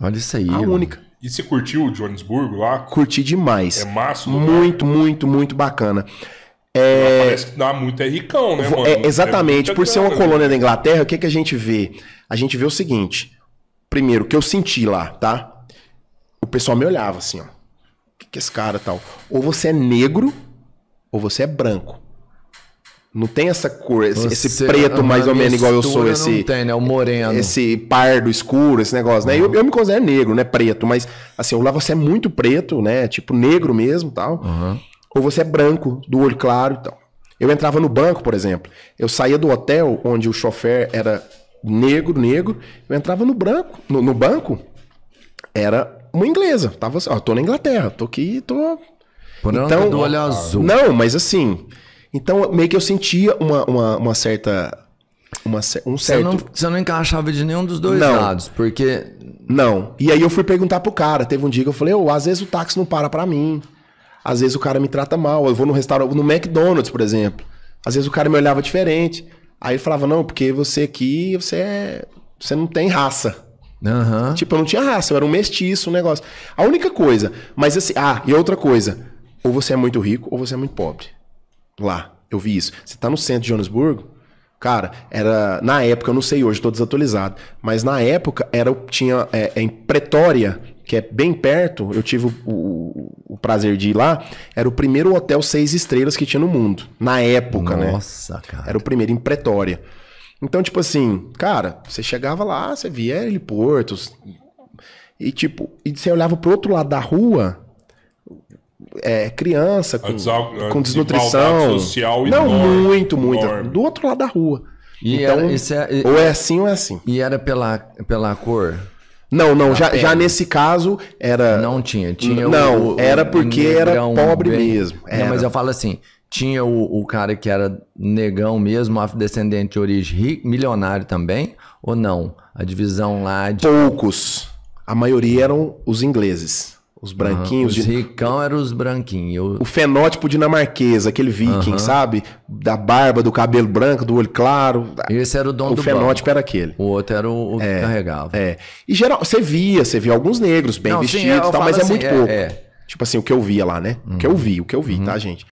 Olha isso aí. A mano. única. E você curtiu o Johannesburgo lá? Curti demais. É massa. Né? Muito, né? muito, muito bacana. É... parece que dá muito é ricão, né, é, mano? É, exatamente. É por ser uma né? colônia né? da Inglaterra, o que, que a gente vê? A gente vê o seguinte. Primeiro, o que eu senti lá, tá? O pessoal me olhava assim, ó. O que, que é esse cara tal? Ou você é negro, ou você é branco. Não tem essa cor, esse, esse preto mais ou menos igual eu sou, esse. Não tem, né? O moreno. Esse pardo escuro, esse negócio, né? Uhum. Eu, eu, me considero negro, né? Preto, mas assim, ou lá você é muito preto, né? Tipo negro mesmo tal. Uhum. Ou você é branco, do olho claro e tal. Eu entrava no banco, por exemplo. Eu saía do hotel onde o chofer era negro, negro. Eu entrava no branco, no, no banco, era uma inglesa. Tava assim, ó, tô na Inglaterra, tô aqui, tô. Branca então, tá do olho azul. Não, mas assim. Então, meio que eu sentia uma, uma, uma certa. Uma, um certo. Você não, você não, encaixava de nenhum dos dois não. lados, porque. Não. E aí eu fui perguntar pro cara. Teve um dia que eu falei, ô, oh, às vezes o táxi não para pra mim. Às vezes o cara me trata mal. Eu vou no restaurante, no McDonald's, por exemplo. Às vezes o cara me olhava diferente. Aí ele falava, não, porque você aqui, você é. Você não tem raça. Uhum. Tipo, eu não tinha raça, eu era um mestiço, um negócio. A única coisa, mas assim, ah, e outra coisa, ou você é muito rico ou você é muito pobre lá. Eu vi isso. Você tá no centro de Joanesburgo, cara, era. Na época, eu não sei hoje, tô desatualizado. Mas na época era, tinha é, é, em Pretória, que é bem perto, eu tive o, o, o, prazer de ir lá. Era o primeiro hotel seis estrelas que tinha no mundo. Na época, Nossa, né? Nossa, cara. Era o primeiro em Pretória. Então, tipo assim, cara, você chegava lá, você via portos E tipo, e você olhava pro outro lado da rua, é, criança com, com desnutrição. Social Não, enorme, muito, muito. Enorme. Do outro lado da rua. E então, era, é, ou é assim ou é assim. E era pela, pela cor? Não, não, já, já, nesse caso era. Não tinha, tinha Não, o, era porque era pobre bem... mesmo. Era. Não, mas eu falo assim: tinha o, o cara que era negão mesmo, afrodescendente de origem rico, milionário também, ou não? A divisão lá de. Poucos. A maioria eram os ingleses. Os branquinhos. Uhum, os de... ricão eram os branquinhos. O fenótipo dinamarquês, aquele viking, uhum. sabe? Da barba, do cabelo branco, do olho claro. Esse era o dono o do O fenótipo banco. era aquele. O outro era o, o é, que carregava. É. E geral, você via, você via alguns negros bem Não, vestidos sim, e tal, mas assim, é muito assim, é, pouco. É. Tipo assim, o que eu via lá, né? Uhum. O que eu uhum. vi, o que eu vi, tá, uhum. gente?